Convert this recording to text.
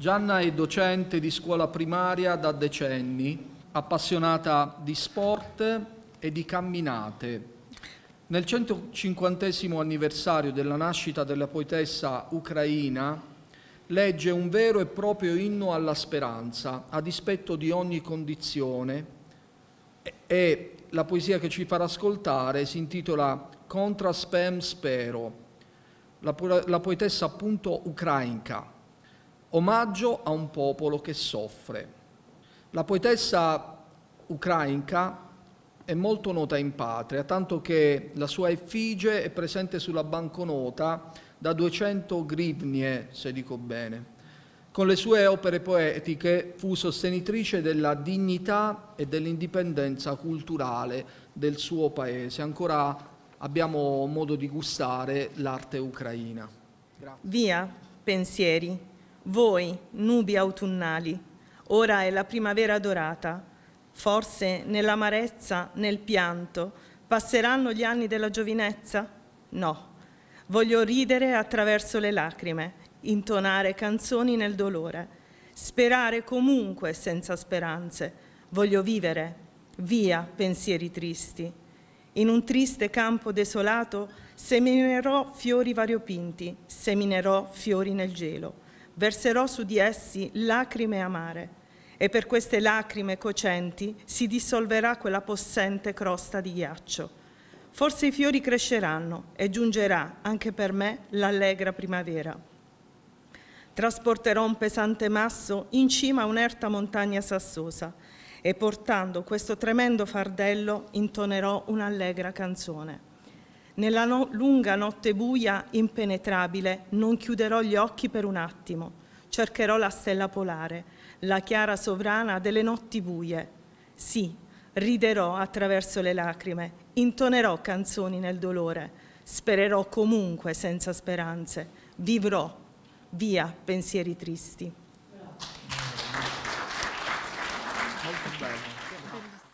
Gianna è docente di scuola primaria da decenni, appassionata di sport e di camminate. Nel 150 anniversario della nascita della poetessa ucraina, legge un vero e proprio inno alla speranza, a dispetto di ogni condizione, e la poesia che ci farà ascoltare si intitola Contra spem spero, la, po la poetessa appunto ucrainca omaggio a un popolo che soffre. La poetessa ucrainca è molto nota in patria, tanto che la sua effigie è presente sulla banconota da 200 grivnie, se dico bene. Con le sue opere poetiche fu sostenitrice della dignità e dell'indipendenza culturale del suo paese. Ancora abbiamo modo di gustare l'arte ucraina. Via, pensieri, voi, nubi autunnali, ora è la primavera dorata. Forse nell'amarezza, nel pianto, passeranno gli anni della giovinezza? No. Voglio ridere attraverso le lacrime, intonare canzoni nel dolore, sperare comunque senza speranze. Voglio vivere, via pensieri tristi. In un triste campo desolato seminerò fiori variopinti, seminerò fiori nel gelo verserò su di essi lacrime amare e per queste lacrime cocenti si dissolverà quella possente crosta di ghiaccio. Forse i fiori cresceranno e giungerà anche per me l'allegra primavera. Trasporterò un pesante masso in cima a un'erta montagna sassosa e portando questo tremendo fardello intonerò un'allegra canzone. Nella no lunga notte buia, impenetrabile, non chiuderò gli occhi per un attimo. Cercherò la stella polare, la chiara sovrana delle notti buie. Sì, riderò attraverso le lacrime, intonerò canzoni nel dolore, spererò comunque senza speranze, vivrò, via pensieri tristi. Molto bello.